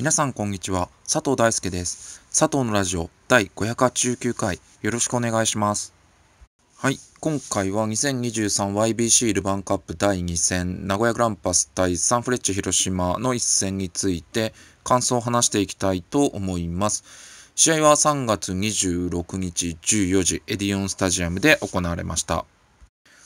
皆さんこんにちは。佐藤大輔です。佐藤のラジオ第589回よろしくお願いします。はい。今回は 2023YBC ルヴァンカップ第2戦、名古屋グランパス対サンフレッチェ広島の一戦について感想を話していきたいと思います。試合は3月26日14時エディオンスタジアムで行われました。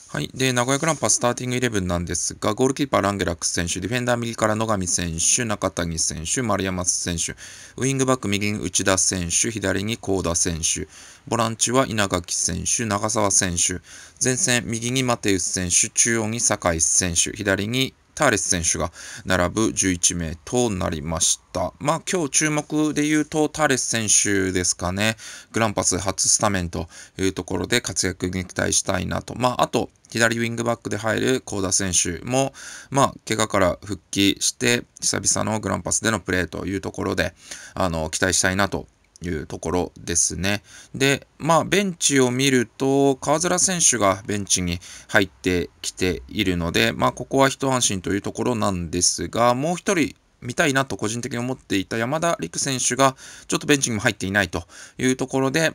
はい。で、名古屋グランパスターティングイレブンなんですが、ゴールキーパーランゲラックス選手、ディフェンダー右から野上選手、中谷選手、丸山選手、ウイングバック右に内田選手、左に幸田選手、ボランチは稲垣選手、長澤選手、前線右にマテウス選手、中央に酒井選手、左にターレス選手が並ぶ11名となりました。まあ今日注目で言うとターレス選手ですかね。グランパス初スタメンというところで活躍に期待したいなと。まああと左ウィングバックで入る幸田選手も、まあ、怪我から復帰して、久々のグランパスでのプレーというところで、あの、期待したいなというところですね。で、まあ、ベンチを見ると、川面選手がベンチに入ってきているので、まあ、ここは一安心というところなんですが、もう一人、見たいなと個人的に思っていた山田陸選手がちょっとベンチにも入っていないというところで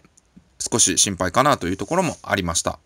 少し心配かなというところもありました。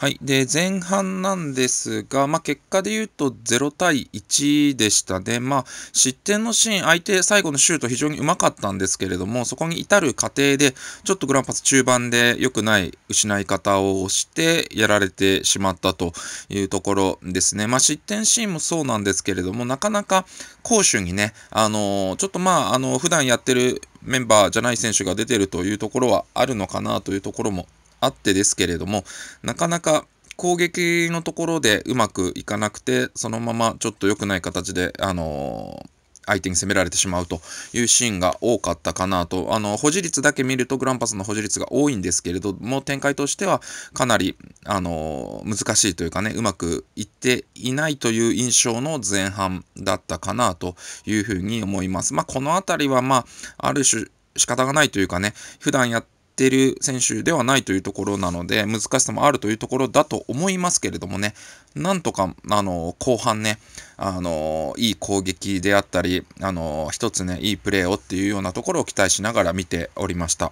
はい。で、前半なんですが、まあ、結果で言うと0対1でしたね。まあ、失点のシーン、相手最後のシュート非常にうまかったんですけれども、そこに至る過程で、ちょっとグランパス中盤で良くない失い方をしてやられてしまったというところですね。まあ、失点シーンもそうなんですけれども、なかなか攻守にね、あのー、ちょっとまあ、あの普段やってるメンバーじゃない選手が出てるというところはあるのかなというところもあってですけれども、なかなか攻撃のところでうまくいかなくて、そのままちょっと良くない形で、あのー相手に攻められてしまうというシーンが多かったかなと、あの、保持率だけ見るとグランパスの保持率が多いんですけれども、展開としてはかなり、あの、難しいというかね、うまくいっていないという印象の前半だったかなというふうに思います。まあ、このたりは、まあ、ある種、仕方がないというかね、普段やってている選手ではないというところなので、難しさもあるというところだと思いますけれどもね、なんとか、あの、後半ね、あの、いい攻撃であったり、あの、1つね、いいプレーをっていうようなところを期待しながら見ておりました。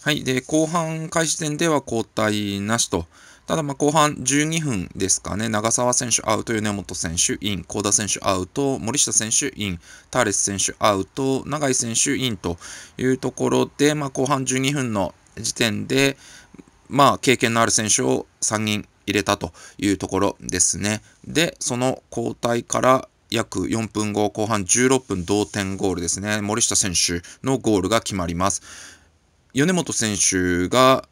はい。で、後半開始点では交代なしと。ただ、ま後半12分ですかね、長澤選手アウト、米本選手イン、高田選手アウト、森下選手イン、ターレス選手アウト、永井選手インというところで、まあ、後半12分の時点で、まあ、経験のある選手を3人入れたというところですね。で、その交代から約4分後、後半16分同点ゴールですね。森下選手のゴールが決まります。米本選手が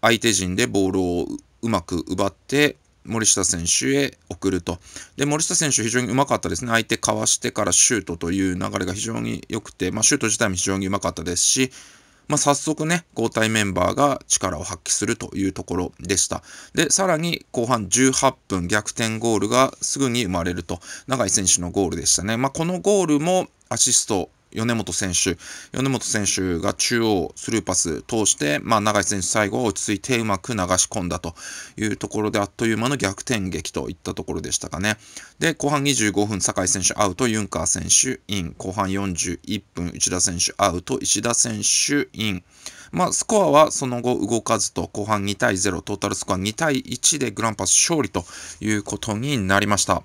相手陣でボールをうまく奪って森下選手へ送ると。で、森下選手、非常にうまかったですね。相手かわしてからシュートという流れが非常に良くて、まあ、シュート自体も非常にうまかったですし、まあ、早速ね、交代メンバーが力を発揮するというところでした。で、さらに後半18分、逆転ゴールがすぐに生まれると、永井選手のゴールでしたね。まあ、このゴールもアシスト米本選手、米本選手が中央スルーパス通して、まあ、永井選手最後は落ち着いてうまく流し込んだというところで、あっという間の逆転劇といったところでしたかね。で、後半25分、酒井選手アウト、ユンカー選手イン、後半41分、内田選手アウト、石田選手イン。まあ、スコアはその後動かずと、後半2対0、トータルスコア2対1でグランパス勝利ということになりました。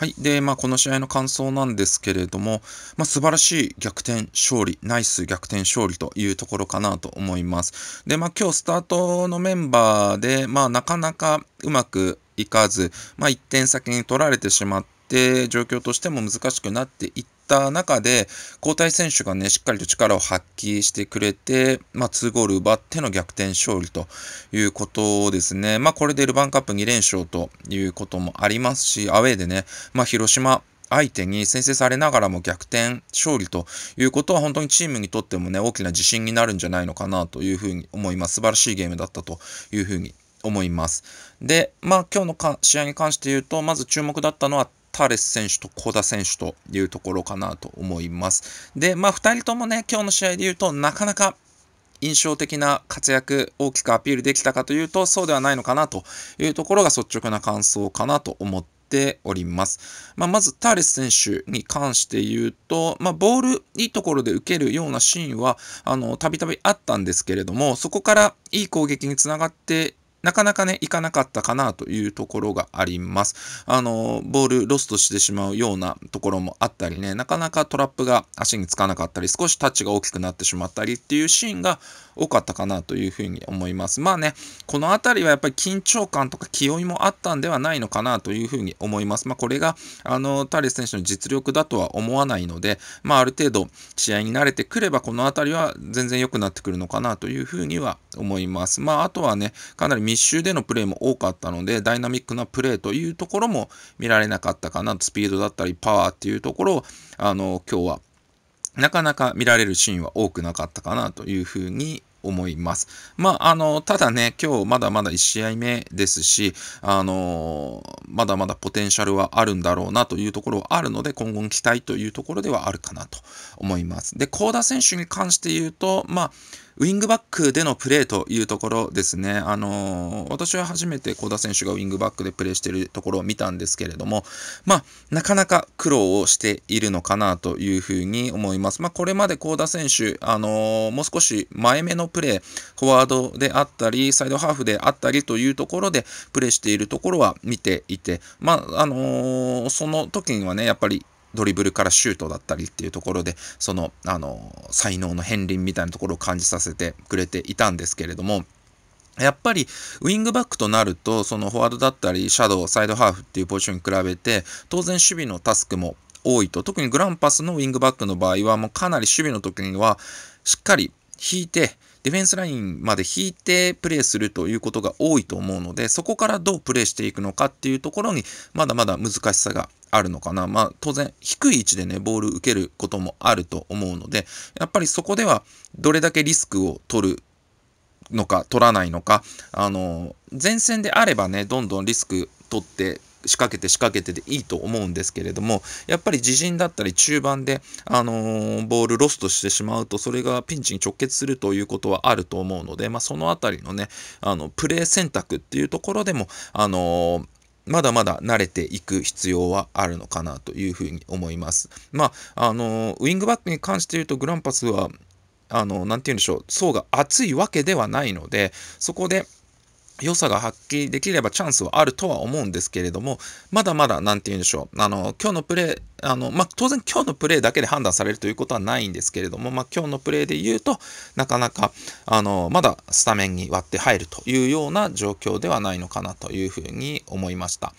はい。で、まあ、この試合の感想なんですけれども、まあ、素晴らしい逆転勝利、ナイス逆転勝利というところかなと思います。で、まあ、今日スタートのメンバーで、まあ、なかなかうまくいかず、まあ、1点先に取られてしまって、状況としても難しくなっていってった中で、交代選手がね、しっかりと力を発揮してくれて、まあ、2ゴール奪っての逆転勝利ということですね。まあ、これでルヴァンカップ2連勝ということもありますし、アウェーでね、まあ、広島、相手に先制されながらも逆転勝利ということは本当にチームにとってもね大きな自信になるんじゃないのかなというふうに思います素晴らしいゲームだったというふうに思いますでまあ今日のか試合に関して言うとまず注目だったのはカーレス選手と小田選手というところかなと思います。で、まあ、2人ともね、今日の試合で言うとなかなか印象的な活躍、大きくアピールできたかというと、そうではないのかなというところが率直な感想かなと思っております。まあ、まず、ターレス選手に関して言うと、まあ、ボール、いいところで受けるようなシーンは、あの、たびたびあったんですけれども、そこからいい攻撃につながってなかなかね、いかなかったかなというところがあります。あの、ボールロストしてしまうようなところもあったりね、なかなかトラップが足につかなかったり、少しタッチが大きくなってしまったりっていうシーンが多かったかなというふうに思います。まあね、この辺りはやっぱり緊張感とか気負いもあったんではないのかなというふうに思います。まあこれが、あの、タレス選手の実力だとは思わないので、まあある程度試合に慣れてくれば、この辺りは全然良くなってくるのかなというふうには思います。まああとはね、かなり密集でのプレーも多かったので、ダイナミックなプレーというところも見られなかったかな、スピードだったり、パワーっていうところを、あの、今日は、なかなか見られるシーンは多くなかったかなというふうに思います。まあ、あの、ただね、今日まだまだ1試合目ですし、あの、まだまだポテンシャルはあるんだろうなというところはあるので、今後期待というところではあるかなと思います。で、高田選手に関して言うと、まあ、ウィングバックでのプレーというところですね、あのー、私は初めて小田選手がウィングバックでプレーしているところを見たんですけれども、まあ、なかなか苦労をしているのかなというふうに思います。まあ、これまで小田選手、あのー、もう少し前目のプレー、フォワードであったり、サイドハーフであったりというところでプレーしているところは見ていて、まあ、あのー、その時にはね、やっぱりドリブルからシュートだったりっていうところで、その、あの、才能の片鱗みたいなところを感じさせてくれていたんですけれども、やっぱりウイングバックとなると、そのフォワードだったり、シャドウ、サイドハーフっていうポジションに比べて、当然守備のタスクも多いと、特にグランパスのウイングバックの場合は、もうかなり守備の時には、しっかり引いて、ディフェンスラインまで引いてプレーするということが多いと思うので、そこからどうプレーしていくのかっていうところに、まだまだ難しさがあるのかな。まあ、当然、低い位置でね、ボール受けることもあると思うので、やっぱりそこではどれだけリスクを取るのか、取らないのか、あの、前線であればね、どんどんリスク取って仕掛けて仕掛けてでいいと思うんですけれども、やっぱり自陣だったり中盤で、あのー、ボールロストしてしまうと、それがピンチに直結するということはあると思うので、まあ、その辺りのね、あの、プレー選択っていうところでも、あのーまだまだ慣れていく必要はあるのかなというふうに思います。まあ、あの、ウィングバックに関して言うと、グランパスは、あの、て言うんでしょう、層が厚いわけではないので、そこで、良さが発揮できればチャンスはあるとは思うんですけれども、まだまだ、なんて言うんでしょう、あの、今日のプレー、あの、まあ、当然今日のプレーだけで判断されるということはないんですけれども、まあ、今日のプレーで言うとなかなか、あの、まだスタメンに割って入るというような状況ではないのかなというふうに思いました。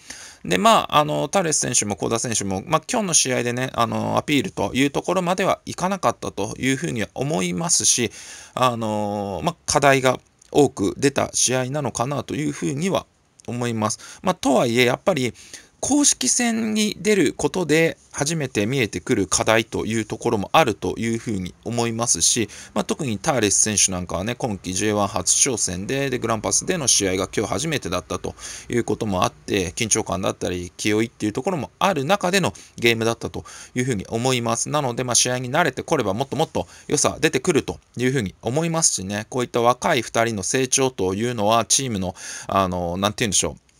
で、まあ、あの、タレス選手も幸田選手も、まあ、今日の試合でね、あの、アピールというところまではいかなかったというふうには思いますし、あの、まあ、課題が、多く出た試合なのかなというふうには思います。まあ、とはいえ、やっぱり公式戦に出ることで初めて見えてくる課題というところもあるというふうに思いますし、まあ、特にターレス選手なんかはね、今季 J1 初挑戦でで、グランパスでの試合が今日初めてだったということもあって、緊張感だったり、気負いっていうところもある中でのゲームだったというふうに思います。なので、ま試合に慣れてこればもっともっと良さ出てくるというふうに思いますしね、こういった若い2人の成長というのは、チームの、あの、なんて言うんでしょう、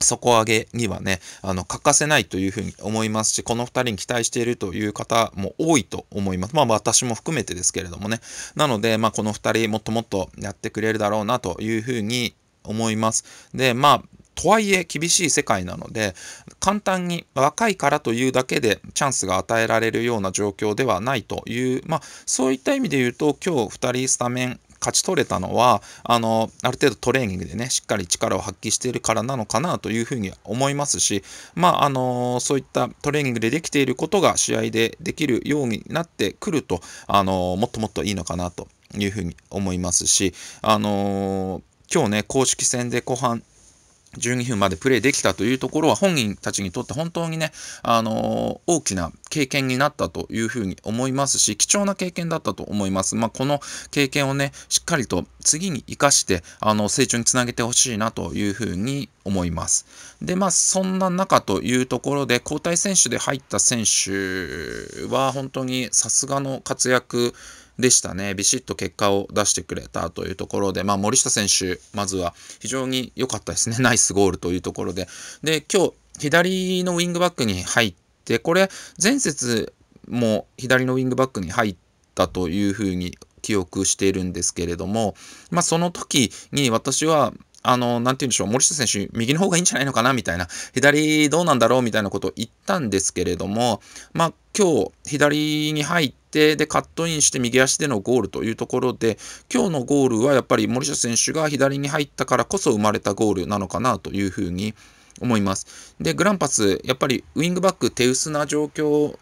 底上げにはね、あの、欠かせないというふうに思いますし、この2人に期待しているという方も多いと思います。まあ、私も含めてですけれどもね。なので、まあ、この2人もっともっとやってくれるだろうなというふうに思います。で、まあ、とはいえ厳しい世界なので簡単に若いからというだけでチャンスが与えられるような状況ではないという、まあ、そういった意味で言うと今日2人スタメン勝ち取れたのはあのある程度トレーニングでねしっかり力を発揮しているからなのかなというふうに思いますし、まあ、あのそういったトレーニングでできていることが試合でできるようになってくるとあのもっともっといいのかなというふうに思いますし、あの今日ね公式戦で後半12分までプレイできたというところは本人たちにとって本当にね、あのー、大きな経験になったというふうに思いますし、貴重な経験だったと思います。まあ、この経験をね、しっかりと次に活かして、あの、成長につなげてほしいなというふうに思います。で、まあ、そんな中というところで、交代選手で入った選手は本当にさすがの活躍、でしたね。ビシッと結果を出してくれたというところで、まあ、森下選手、まずは非常に良かったですね。ナイスゴールというところで。で、今日、左のウィングバックに入って、これ、前節も左のウィングバックに入ったというふうに記憶しているんですけれども、まあ、その時に私は、あの、なんて言うんでしょう、森下選手、右の方がいいんじゃないのかなみたいな、左どうなんだろうみたいなことを言ったんですけれども、まあ、今日、左に入って、で、カットインして右足でのゴールというところで、今日のゴールはやっぱり森下選手が左に入ったからこそ生まれたゴールなのかなというふうに思います。で、グランパス、やっぱりウィングバック手薄な状況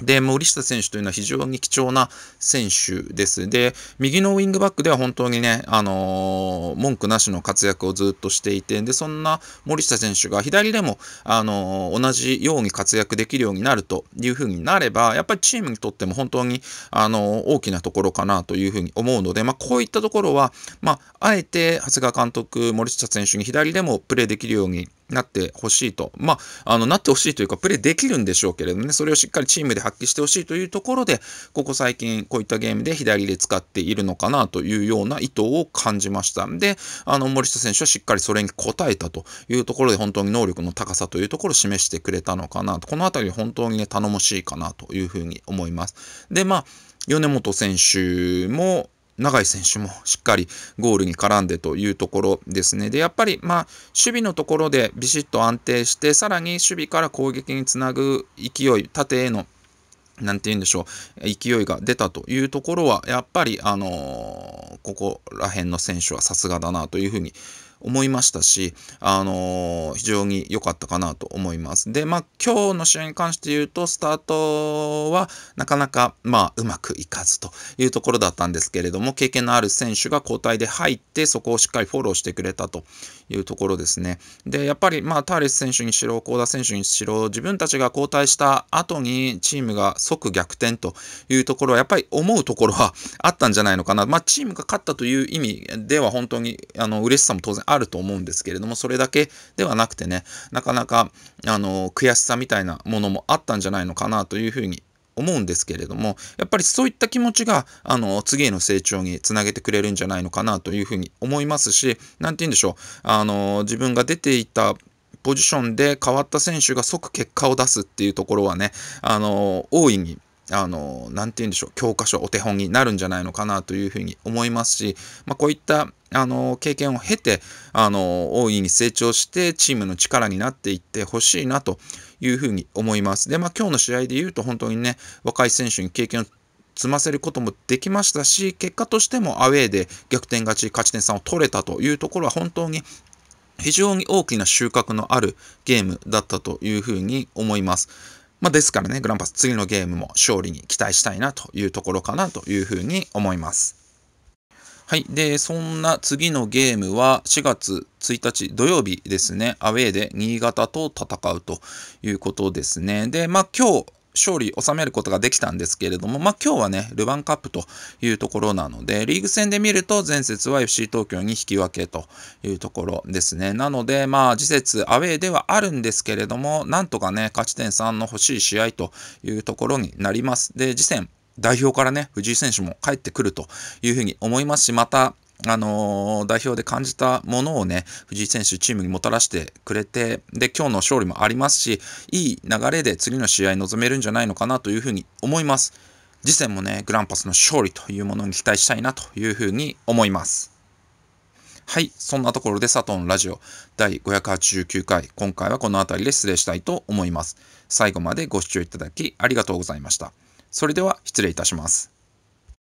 で、森下選手というのは非常に貴重な選手です。で、右のウィングバックでは本当にね、あのー、文句なしの活躍をずっとしていて、で、そんな森下選手が左でも、あのー、同じように活躍できるようになるというふうになれば、やっぱりチームにとっても本当に、あのー、大きなところかなというふうに思うので、まあ、こういったところは、まあ、あえて長谷川監督、森下選手に左でもプレーできるようになってほしいと。まあ、あの、なってほしいというか、プレイできるんでしょうけれどもね、それをしっかりチームで発揮してほしいというところで、ここ最近こういったゲームで左で使っているのかなというような意図を感じました。で、あの、森下選手はしっかりそれに応えたというところで、本当に能力の高さというところを示してくれたのかなと。この辺り本当にね、頼もしいかなというふうに思います。で、まあ、米本選手も、永井選手もしっかりゴールに絡んでというところですね。で、やっぱり、まあ、守備のところでビシッと安定して、さらに守備から攻撃につなぐ勢い、縦へのなんて言うんでしょう、勢いが出たというところは、やっぱり、あのー、ここら辺の選手はさすがだなというふうに思いましたし、あのー、非常に良かったかなと思います。で、まあ、今日の試合に関して言うと、スタートはなかなか、まあ、うまくいかずというところだったんですけれども、経験のある選手が交代で入って、そこをしっかりフォローしてくれたというところですね。で、やっぱり、まあ、ターレス選手にしろ、幸田選手にしろ、自分たちが交代した後にチームが即逆転というところは、やっぱり思うところはあったんじゃないのかな。まあ、チームが勝ったという意味では、本当に、あの、嬉しさも当然ああると思うんですけれども、それだけではなくてね、なかなか、あの、悔しさみたいなものもあったんじゃないのかなというふうに思うんですけれども、やっぱりそういった気持ちが、あの、次への成長につなげてくれるんじゃないのかなというふうに思いますし、何て言うんでしょう、あの、自分が出ていたポジションで変わった選手が即結果を出すっていうところはね、あの、大いにあの、なて言うんでしょう、教科書、お手本になるんじゃないのかなというふうに思いますし、まあ、こういった、あの、経験を経て、あの、大いに成長して、チームの力になっていってほしいなというふうに思います。で、まあ、今日の試合で言うと、本当にね、若い選手に経験を積ませることもできましたし、結果としてもアウェーで逆転勝ち、勝ち点3を取れたというところは、本当に非常に大きな収穫のあるゲームだったというふうに思います。まあ、ですからね、グランパス次のゲームも勝利に期待したいなというところかなというふうに思います。はい。で、そんな次のゲームは4月1日土曜日ですね、アウェーで新潟と戦うということですね。で、まあ今日、勝利収めることができたんですけれども、まあ、今日はね、ルヴァンカップというところなので、リーグ戦で見ると前節は FC 東京に引き分けというところですね。なので、まあ、次節アウェーではあるんですけれども、なんとかね、勝ち点3の欲しい試合というところになります。で、次戦、代表からね、藤井選手も帰ってくるというふうに思いますし、また、あのー、代表で感じたものをね、藤井選手、チームにもたらしてくれて、で、今日の勝利もありますし、いい流れで次の試合臨めるんじゃないのかなというふうに思います。次戦もね、グランパスの勝利というものに期待したいなというふうに思います。はい、そんなところで佐藤のラジオ第589回、今回はこの辺りで失礼したいと思います。最後までご視聴いただきありがとうございました。それでは失礼いたします。